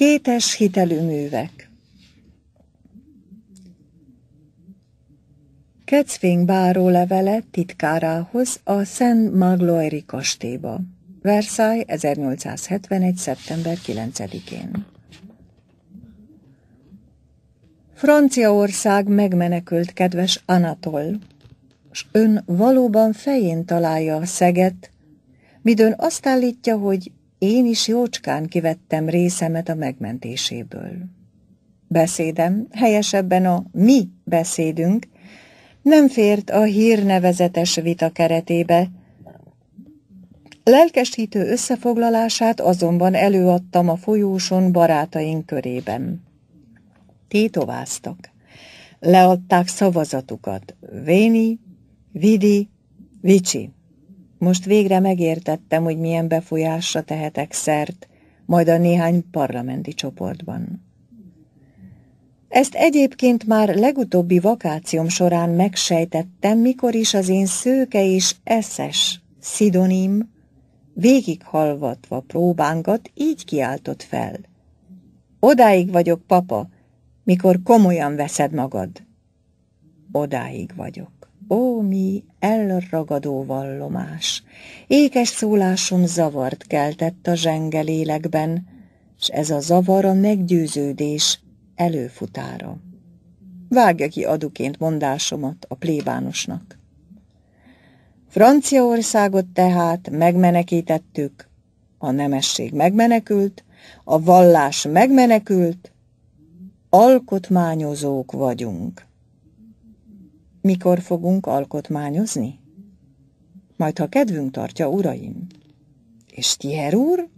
Kétes hitelű művek Kecfény báró levele titkárához a Szent Magloiri kastélyba. Versailles 1871. szeptember 9-én. Franciaország megmenekült kedves Anatol, s ön valóban fején találja a szeget, midőn azt állítja, hogy én is jócskán kivettem részemet a megmentéséből. Beszédem, helyesebben a mi beszédünk, nem fért a hírnevezetes vita keretébe. Lelkesítő összefoglalását azonban előadtam a folyóson barátaink körében. Tétováztak. Leadták szavazatukat. Véni, Vidi, Vicsi. Most végre megértettem, hogy milyen befolyásra tehetek szert, majd a néhány parlamenti csoportban. Ezt egyébként már legutóbbi vakációm során megsejtettem, mikor is az én szőke és eszes szidonim végighallgatva próbánkat így kiáltott fel. Odáig vagyok, papa, mikor komolyan veszed magad. Odáig vagyok. Ó, mi elragadó vallomás! Ékes szólásom zavart keltett a zsenge lélekben, s ez a zavar a meggyőződés előfutára. Vágja ki aduként mondásomat a plébánosnak. Franciaországot tehát megmenekítettük, a nemesség megmenekült, a vallás megmenekült, alkotmányozók vagyunk. Mikor fogunk alkotmányozni? Majd, ha kedvünk tartja, uraim. És Tier úr?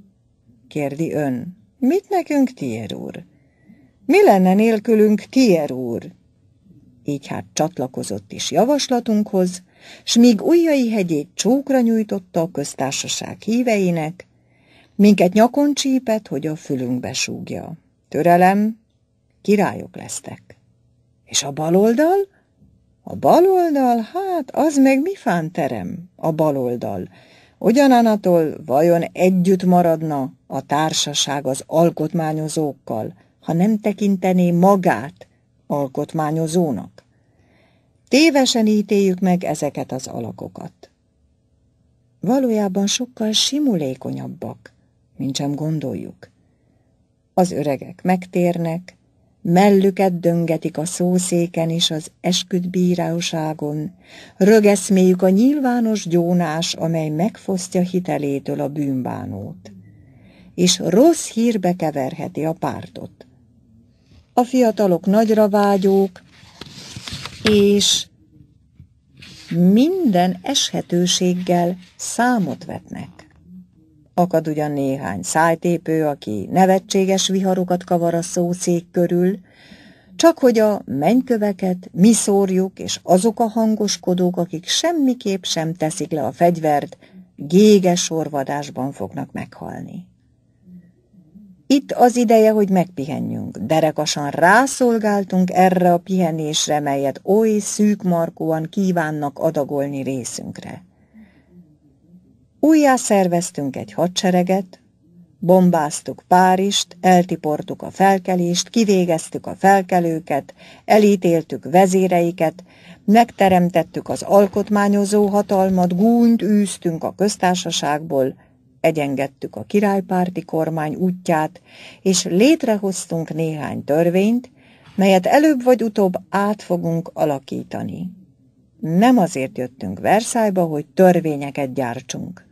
kérdi ön. Mit nekünk, Tier úr? Mi lenne nélkülünk, Tier úr? Így hát csatlakozott is javaslatunkhoz, s míg ujjai hegyét csókra nyújtotta a köztársaság híveinek, minket nyakon csípett, hogy a fülünkbe súgja. Törelem, királyok lesztek. És a baloldal? A baloldal, hát az meg fán terem, a baloldal. Ugyananatól vajon együtt maradna a társaság az alkotmányozókkal, ha nem tekintené magát alkotmányozónak? Tévesen ítéljük meg ezeket az alakokat. Valójában sokkal simulékonyabbak, mint sem gondoljuk. Az öregek megtérnek, Mellüket döngetik a szószéken és az esküdbíróságon, rögeszméjük a nyilvános gyónás, amely megfosztja hitelétől a bűnbánót, és rossz hírbe keverheti a pártot. A fiatalok nagyra vágyók, és minden eshetőséggel számot vetnek. Akad ugyan néhány szájtépő, aki nevetséges viharokat kavar a szószék körül, csak hogy a mennyköveket mi szórjuk, és azok a hangoskodók, akik semmiképp sem teszik le a fegyvert, géges orvadásban fognak meghalni. Itt az ideje, hogy megpihenjünk. Derekasan rászolgáltunk erre a pihenésre, melyet oly szűkmarkóan kívánnak adagolni részünkre. Újjá szerveztünk egy hadsereget, bombáztuk Párist, eltiportuk a felkelést, kivégeztük a felkelőket, elítéltük vezéreiket, megteremtettük az alkotmányozó hatalmat, gúnyt űztünk a köztársaságból, egyengedtük a királypárti kormány útját, és létrehoztunk néhány törvényt, melyet előbb vagy utóbb át fogunk alakítani. Nem azért jöttünk Versailles-ba, hogy törvényeket gyártsunk.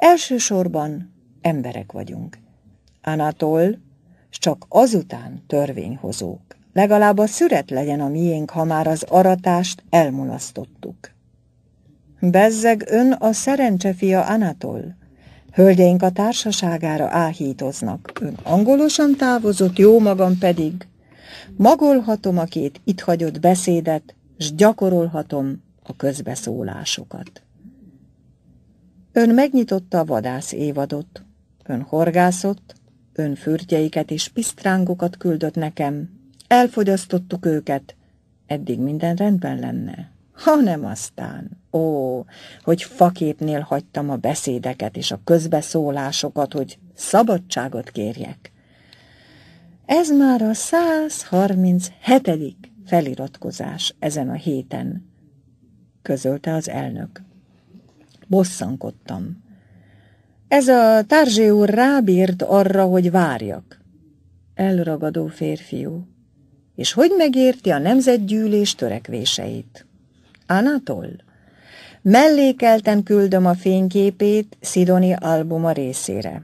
Elsősorban emberek vagyunk. Anatol, s csak azután törvényhozók. Legalább a szüret legyen a miénk, ha már az aratást elmulasztottuk. Bezzeg ön a szerencsefia Anatol. Hölgyeink a társaságára áhítoznak. Ön angolosan távozott, jó magam pedig. Magolhatom a két itt hagyott beszédet, s gyakorolhatom a közbeszólásokat. Ön megnyitotta a vadász évadot. Ön horgászott, ön fürtjeiket és pisztrángokat küldött nekem. Elfogyasztottuk őket. Eddig minden rendben lenne. Ha nem aztán, ó, hogy faképnél hagytam a beszédeket és a közbeszólásokat, hogy szabadságot kérjek. Ez már a 137. feliratkozás ezen a héten, közölte az elnök. Bosszankodtam. Ez a tárzsé úr rábírt arra, hogy várjak. Elragadó férfiú. És hogy megérti a nemzetgyűlés törekvéseit? Anatol? Mellékelten küldöm a fényképét Szidoni albuma részére.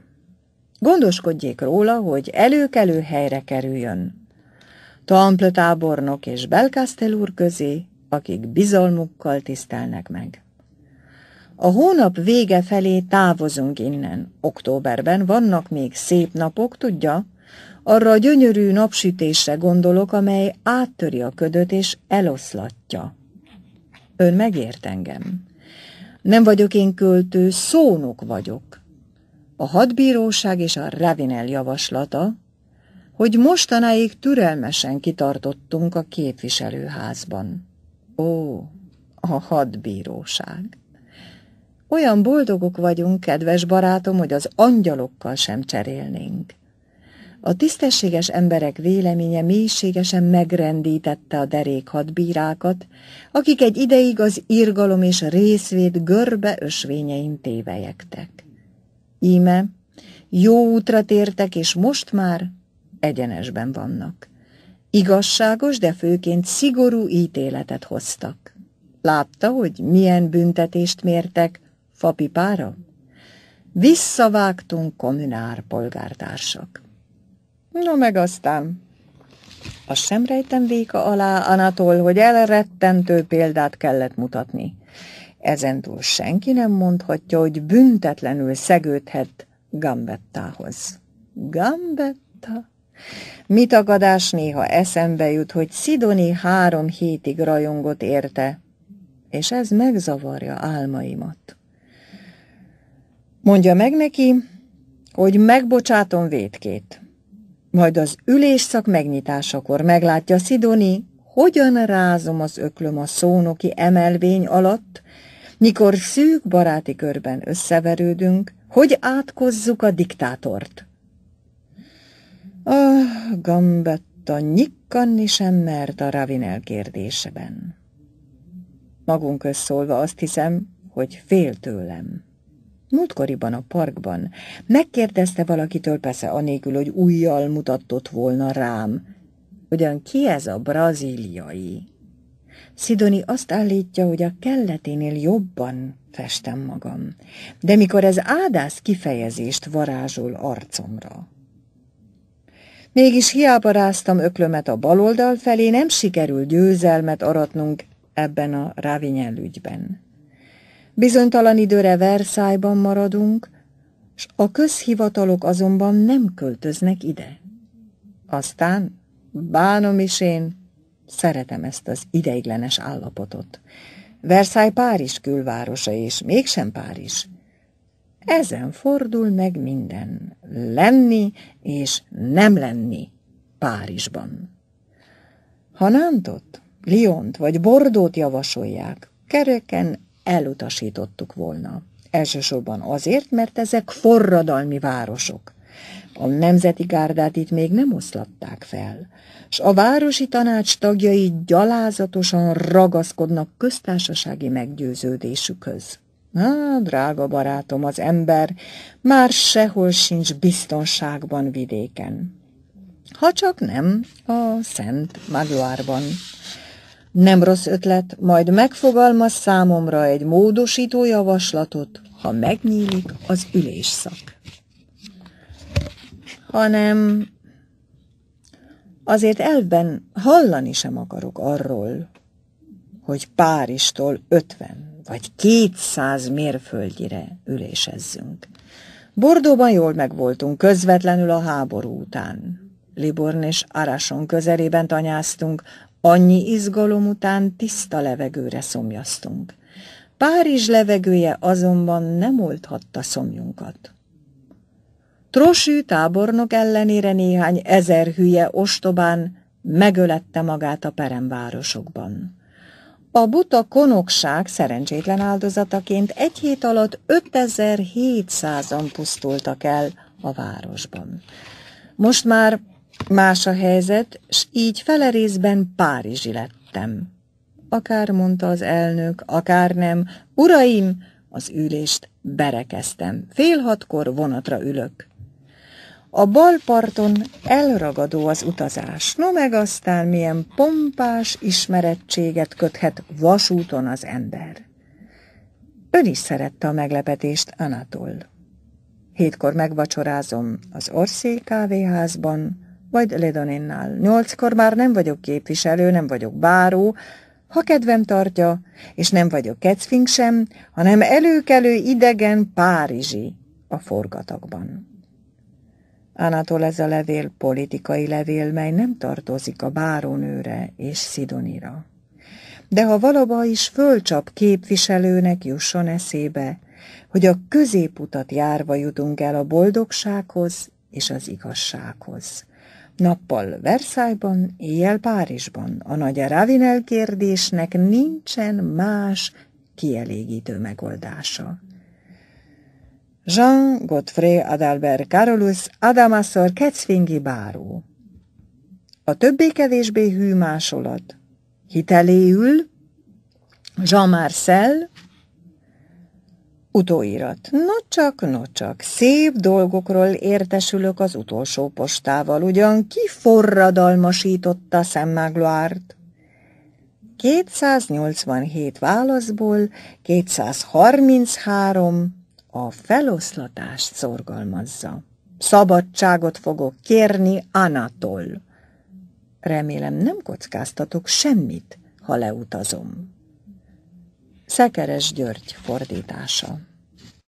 Gondoskodjék róla, hogy előkelő helyre kerüljön. Tample tábornok és Belkastel úr közé, akik bizalmukkal tisztelnek meg. A hónap vége felé távozunk innen. Októberben vannak még szép napok, tudja? Arra a gyönyörű napsütésre gondolok, amely áttöri a ködöt és eloszlatja. Ön megért engem. Nem vagyok én költő, szónok vagyok. A hadbíróság és a Ravinel javaslata, hogy mostanáig türelmesen kitartottunk a képviselőházban. Ó, a hadbíróság! Olyan boldogok vagyunk, kedves barátom, hogy az angyalokkal sem cserélnénk. A tisztességes emberek véleménye mélységesen megrendítette a derék hadbírákat, akik egy ideig az irgalom és részvét görbe ösvényein tévejektek. Íme, jó útra tértek, és most már egyenesben vannak. Igazságos, de főként szigorú ítéletet hoztak. Látta, hogy milyen büntetést mértek, Fapipára? Visszavágtunk kommunár polgártársak. No meg aztán. Azt sem rejtem véka alá, Anatol, hogy elrettentő példát kellett mutatni. Ezentúl senki nem mondhatja, hogy büntetlenül szegődhet Gambettához. Gambetta? Mit akadás néha eszembe jut, hogy Szidoni három hétig rajongott érte, és ez megzavarja álmaimat. Mondja meg neki, hogy megbocsátom vétkét. Majd az ülésszak megnyitásakor meglátja Szidoni, hogyan rázom az öklöm a szónoki emelvény alatt, mikor szűk baráti körben összeverődünk, hogy átkozzuk a diktátort. Ah, Gambetta nyikkanni sem mert a Ravinel kérdéseben. Magunk összólva azt hiszem, hogy fél tőlem. Múltkoriban a parkban megkérdezte valakitől, persze anélkül, hogy újjal mutatott volna rám, ugyan ki ez a braziliai? Szidoni azt állítja, hogy a kelleténél jobban festem magam, de mikor ez ádász kifejezést varázsol arcomra. Mégis hiába ráztam öklömet a baloldal felé, nem sikerül győzelmet aratnunk ebben a rávinyel ügyben. Bizonytalan időre Versailles-ban maradunk, s a közhivatalok azonban nem költöznek ide. Aztán bánom is én, szeretem ezt az ideiglenes állapotot. Versailles Párizs külvárosa, és mégsem Párizs. Ezen fordul meg minden. Lenni és nem lenni Párizsban. Ha Nantot, Liont vagy Bordót javasolják, kereken elutasítottuk volna. Elsősorban azért, mert ezek forradalmi városok. A nemzeti gárdát itt még nem oszlatták fel, s a városi tanács tagjai gyalázatosan ragaszkodnak köztársasági meggyőződésükhöz. Na, drága barátom, az ember már sehol sincs biztonságban vidéken. Ha csak nem a Szent Magyarban. Nem rossz ötlet, majd megfogalmaz számomra egy módosító javaslatot, ha megnyílik az ülésszak. Hanem azért elben hallani sem akarok arról, hogy Páristól ötven vagy kétszáz mérföldjére ülésezzünk. Bordóban jól megvoltunk, közvetlenül a háború után. Liborn és Arason közelében tanyáztunk, Annyi izgalom után tiszta levegőre szomjaztunk. Párizs levegője azonban nem oldhatta szomjunkat. Trosű tábornok ellenére néhány ezer hülye ostobán megölette magát a peremvárosokban. A buta konokság szerencsétlen áldozataként egy hét alatt 5700-an pusztultak el a városban. Most már Más a helyzet, s így fele részben Párizsi lettem. Akár mondta az elnök, akár nem, uraim, az ülést berekeztem. Fél hatkor vonatra ülök. A bal parton elragadó az utazás, no meg aztán milyen pompás ismerettséget köthet vasúton az ember. Ön is szerette a meglepetést, Anatol. Hétkor megvacsorázom az Orszé kávéházban, majd Ledoninnál. Nyolckor már nem vagyok képviselő, nem vagyok báró, ha kedvem tartja, és nem vagyok kecfink sem, hanem előkelő idegen Párizsi a forgatagban. Anatol ez a levél politikai levél, mely nem tartozik a bárónőre és Szidonira. De ha valaba is fölcsap képviselőnek jusson eszébe, hogy a középutat járva jutunk el a boldogsághoz és az igazsághoz. Nappal Versailles-ban, éjjel Párizsban. A nagy Ravinel kérdésnek nincsen más kielégítő megoldása. Jean Godfrey Adalbert Carolus Adamassor Kecfingi báró. A többé-kevésbé hű másolat. Hiteléül Jean Marcel Utóirat. Nocsak, nocsak, szép dolgokról értesülök az utolsó postával, ugyan ki forradalmasította Szemmagloárt? 287 válaszból 233 a feloszlatást szorgalmazza. Szabadságot fogok kérni Anatol. Remélem nem kockáztatok semmit, ha leutazom. Szekeres György fordítása